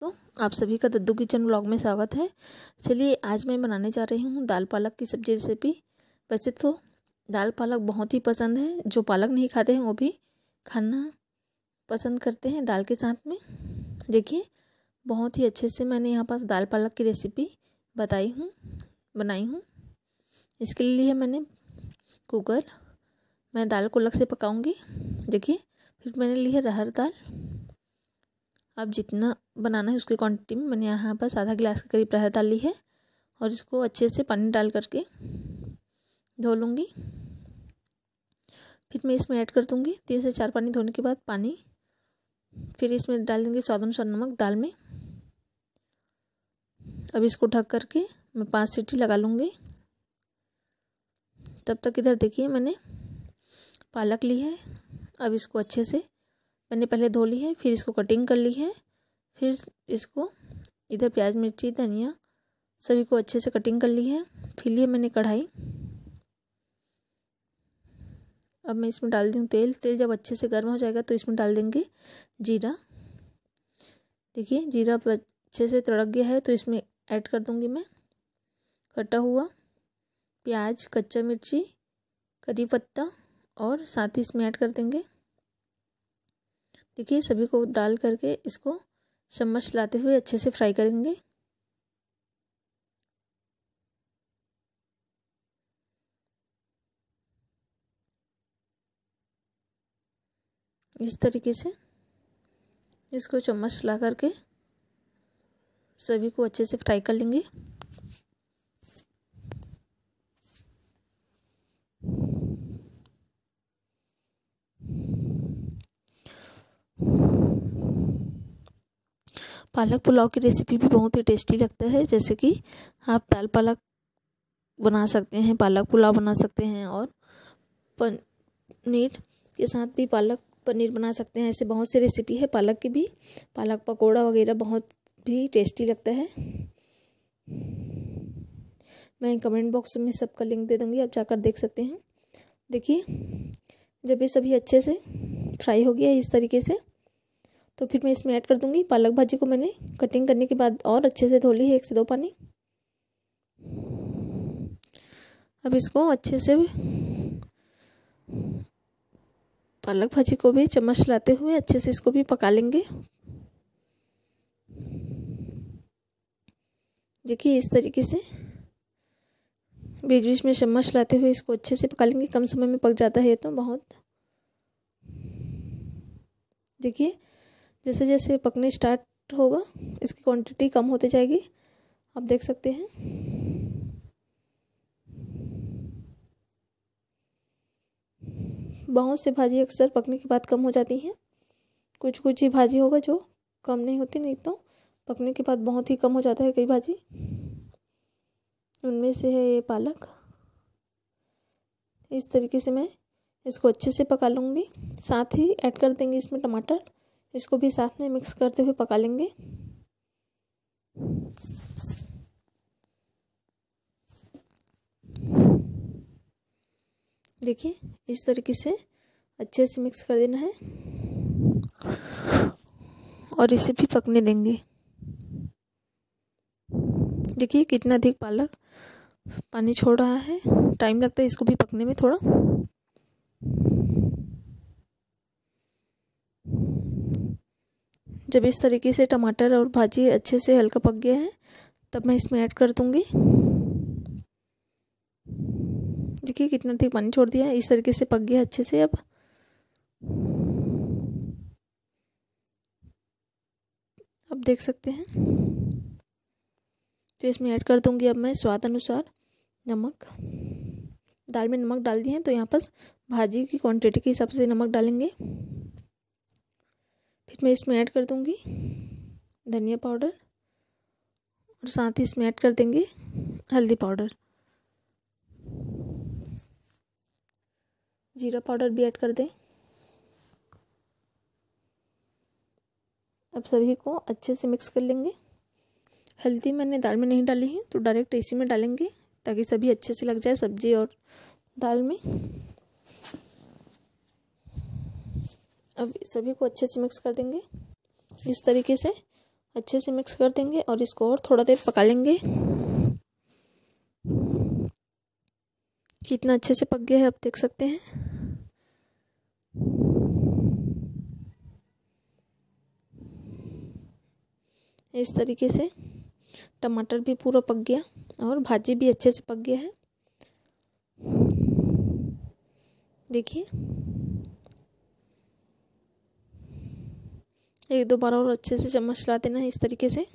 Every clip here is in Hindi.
तो आप सभी का दद्दू किचन ब्लॉग में स्वागत है चलिए आज मैं बनाने जा रही हूँ दाल पालक की सब्जी रेसिपी वैसे तो दाल पालक बहुत ही पसंद है जो पालक नहीं खाते हैं वो भी खाना पसंद करते हैं दाल के साथ में देखिए बहुत ही अच्छे से मैंने यहाँ पास दाल पालक की रेसिपी बताई हूँ बनाई हूँ इसके लिए मैंने कुकर मैं दाल को अलग से पकाऊँगी देखिए फिर मैंने लिया है रहर दाल आप जितना बनाना है उसकी क्वांटिटी में मैंने यहाँ पर आधा गिलास के करीब डाल डाली है और इसको अच्छे से पानी डाल करके धो लूँगी फिर मैं इसमें ऐड कर दूँगी तीन से चार पानी धोने के बाद पानी फिर इसमें डाल देंगे स्वाद अनुसार नमक दाल में अब इसको ढक करके मैं पाँच सीटी लगा लूँगी तब तक इधर देखिए मैंने पालक ली है अब इसको अच्छे से मैंने पहले धो ली है फिर इसको कटिंग कर ली है फिर इसको इधर प्याज मिर्ची धनिया सभी को अच्छे से कटिंग कर ली है फिर लिए मैंने कढ़ाई अब मैं इसमें डाल दूँ तेल तेल जब अच्छे से गर्म हो जाएगा तो इसमें डाल देंगे जीरा देखिए जीरा अच्छे से तड़क गया है तो इसमें ऐड कर दूँगी मैं कटा हुआ प्याज कच्चा मिर्ची करी पत्ता और साथ ही इसमें ऐड कर देंगे देखिए सभी को डाल करके इसको चम्मच लाते हुए अच्छे से फ्राई करेंगे इस तरीके से इसको चम्मच ला करके सभी को अच्छे से फ्राई कर लेंगे पालक पुलाव की रेसिपी भी बहुत ही टेस्टी लगता है जैसे कि आप दाल पालक बना सकते हैं पालक पुलाव बना सकते हैं और पनीर के साथ भी पालक पनीर बना सकते हैं ऐसे बहुत सी रेसिपी है पालक की भी पालक पकौड़ा वगैरह बहुत भी टेस्टी लगता है मैं कमेंट बॉक्स में सबका लिंक दे दूँगी आप जाकर देख सकते हैं देखिए जब ये सभी अच्छे से फ्राई हो गया इस तरीके से तो फिर मैं इसमें ऐड कर दूंगी पालक भाजी को मैंने कटिंग करने के बाद और अच्छे से धो ली है एक से दो पानी अब इसको अच्छे से पालक भाजी को भी चम्मच लाते हुए अच्छे से इसको भी पका लेंगे देखिए इस तरीके से बीच बीच में चम्मच लाते हुए इसको अच्छे से पका लेंगे कम समय में पक जाता है तो बहुत देखिए जैसे जैसे पकने स्टार्ट होगा इसकी क्वांटिटी कम होती जाएगी आप देख सकते हैं बाहों से भाजी अक्सर पकने के बाद कम हो जाती हैं कुछ कुछ ही भाजी होगा जो कम नहीं होती नहीं तो पकने के बाद बहुत ही कम हो जाता है कई भाजी उनमें से है ये पालक इस तरीके से मैं इसको अच्छे से पका लूँगी साथ ही ऐड कर देंगे इसमें टमाटर इसको भी साथ में मिक्स करते हुए पका लेंगे देखिए इस तरीके से अच्छे से मिक्स कर देना है और इसे भी पकने देंगे देखिए कितना अधिक पालक पानी छोड़ रहा है टाइम लगता है इसको भी पकने में थोड़ा जब इस तरीके से टमाटर और भाजी अच्छे से हल्का पक गया है तब मैं इसमें ऐड कर दूंगी देखिए कितना थी पानी छोड़ दिया है इस तरीके से पक गया अच्छे से अब अब देख सकते हैं तो इसमें ऐड कर दूंगी अब मैं स्वाद अनुसार नमक दाल में नमक डाल दिए हैं तो यहाँ पर भाजी की क्वांटिटी के हिसाब से नमक डालेंगे फिर मैं इसमें ऐड कर दूँगी धनिया पाउडर और साथ ही इसमें ऐड कर देंगे हल्दी पाउडर जीरा पाउडर भी ऐड कर दें अब सभी को अच्छे से मिक्स कर लेंगे हल्दी मैंने दाल में नहीं डाली है तो डायरेक्ट इसी में डालेंगे ताकि सभी अच्छे से लग जाए सब्जी और दाल में अब सभी को अच्छे से मिक्स कर देंगे इस तरीके से अच्छे से मिक्स कर देंगे और इसको और थोड़ा देर पका लेंगे कितना अच्छे से पक गया है आप देख सकते हैं इस तरीके से टमाटर भी पूरा पक गया और भाजी भी अच्छे से पक गया है देखिए एक दो बार और अच्छे से चम्मच चला देना है इस तरीके से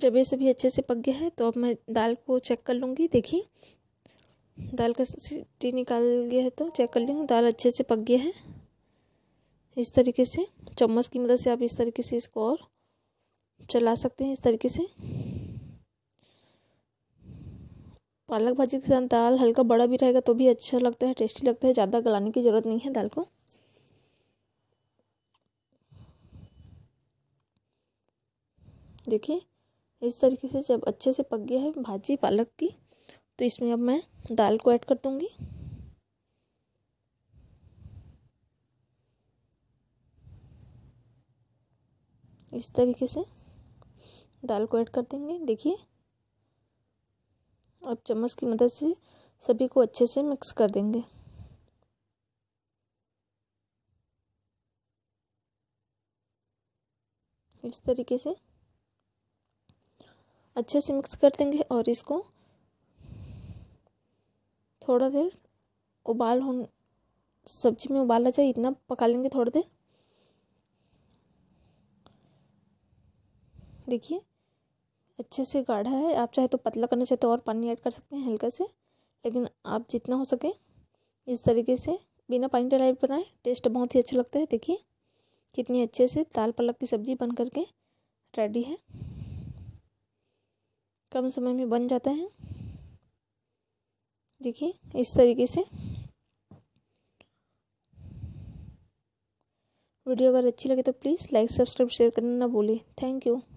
जब ये सभी अच्छे से पक गया है तो अब मैं दाल को चेक कर लूँगी देखिए दाल का सीटी निकाल गया है तो चेक कर लूँगी दाल अच्छे से पक गया है इस तरीके से चम्मच की मदद से आप इस तरीके से इसको और चला सकते हैं इस तरीके से पालक भाजी के साथ दाल हल्का बड़ा भी रहेगा तो भी अच्छा लगता है टेस्टी लगता है ज़्यादा गलाने की ज़रूरत नहीं है दाल को देखिए इस तरीके से जब अच्छे से पक गया है भाजी पालक की तो इसमें अब मैं दाल को ऐड कर दूँगी इस तरीके से दाल को ऐड कर देंगे देखिए अब चम्मच की मदद से सभी को अच्छे से मिक्स कर देंगे इस तरीके से अच्छे से मिक्स कर देंगे और इसको थोड़ा देर उबाल हो सब्जी में उबालना चाहिए इतना पका लेंगे थोड़ी देर देखिए अच्छे से गाढ़ा है आप चाहे तो पतला करना चाहे तो और पानी ऐड कर सकते हैं हल्का से लेकिन आप जितना हो सके इस तरीके से बिना पानी डलाए बनाए टेस्ट बहुत ही अच्छा लगता है देखिए कितनी अच्छे से दाल पलक की सब्ज़ी बन करके रेडी है कम समय में बन जाता है देखिए इस तरीके से वीडियो अगर अच्छी लगे तो प्लीज़ लाइक सब्सक्राइब शेयर करना ना भूलें थैंक यू